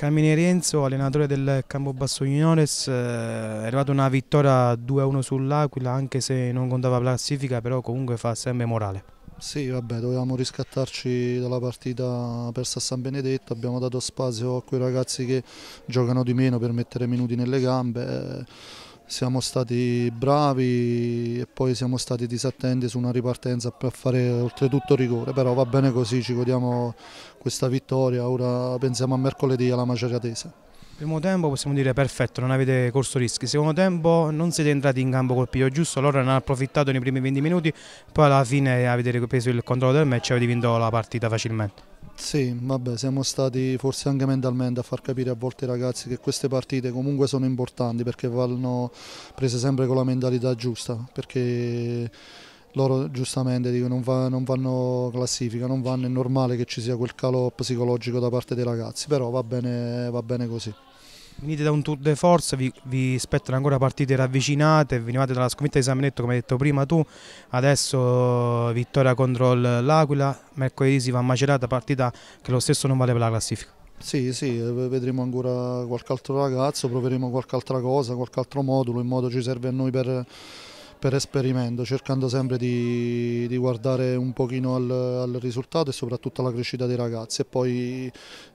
Camini Rienzo, allenatore del Campo Basso Juniores, eh, è arrivata una vittoria 2-1 sull'Aquila, anche se non contava classifica, però comunque fa sempre morale. Sì, vabbè, dovevamo riscattarci dalla partita persa a San Benedetto, abbiamo dato spazio a quei ragazzi che giocano di meno per mettere minuti nelle gambe. Eh siamo stati bravi e poi siamo stati disattenti su una ripartenza per fare oltretutto rigore, però va bene così, ci godiamo questa vittoria, ora pensiamo a mercoledì alla Maceriatese. Primo tempo possiamo dire perfetto, non avete corso rischi. Secondo tempo non siete entrati in campo col piglio giusto, allora ne hanno approfittato nei primi 20 minuti, poi alla fine avete ripreso il controllo del match e avete vinto la partita facilmente. Sì, vabbè, siamo stati forse anche mentalmente a far capire a volte ai ragazzi che queste partite comunque sono importanti perché vanno prese sempre con la mentalità giusta, perché loro giustamente dico, non, va, non, vanno classifica, non vanno, è normale che ci sia quel calo psicologico da parte dei ragazzi, però va bene, va bene così. Venite da un tour de force, vi, vi spettano ancora partite ravvicinate, venivate dalla sconfitta di San Benetto come hai detto prima tu, adesso vittoria contro l'Aquila, mercoledì si va a Macerata, partita che lo stesso non vale per la classifica. Sì, sì, eh, vedremo ancora qualche altro ragazzo, proveremo qualche altra cosa, qualche altro modulo, in modo ci serve a noi per per esperimento, cercando sempre di, di guardare un pochino al, al, risultato e soprattutto alla crescita dei ragazzi e poi,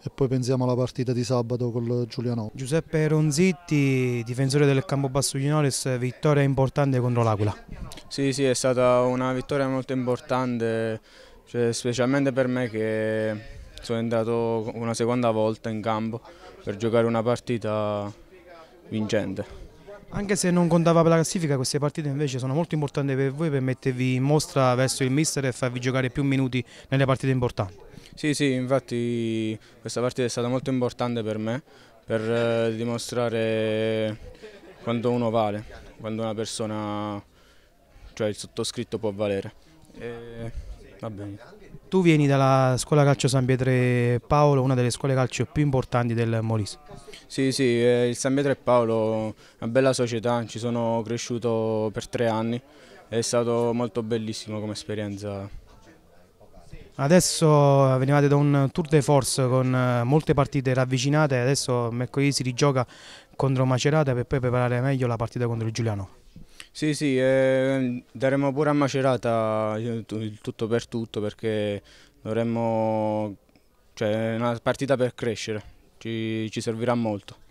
e poi pensiamo alla partita di sabato con Giuliano. Giuseppe Ronzitti, difensore del campo Campobasso Juniores, vittoria importante contro l'Aquila. Sì, sì, è stata una vittoria molto importante, cioè, specialmente per me che sono entrato una seconda volta in campo per giocare una partita vincente. Anche se non contava per la classifica, queste partite invece sono molto importanti per voi per mettervi in mostra verso il mister e farvi giocare più minuti nelle partite importanti. Sì, sì, infatti questa partita è stata molto importante per me, per eh, dimostrare quanto uno vale, quando una persona, cioè il sottoscritto può valere. E... Va bene. Tu vieni dalla scuola calcio San Pietro e Paolo, una delle scuole calcio più importanti del Molise. Sì, sì, eh, il San Pietro e Paolo è una bella società, ci sono cresciuto per tre anni, è stato molto bellissimo come esperienza. Adesso venivate da un tour de force con eh, molte partite ravvicinate, adesso mercoledì si rigioca contro Macerata per poi preparare meglio la partita contro il Giuliano. Sì, sì, eh, daremo pure a Macerata eh, il tutto per tutto perché dovremmo, cioè, è una partita per crescere, ci, ci servirà molto.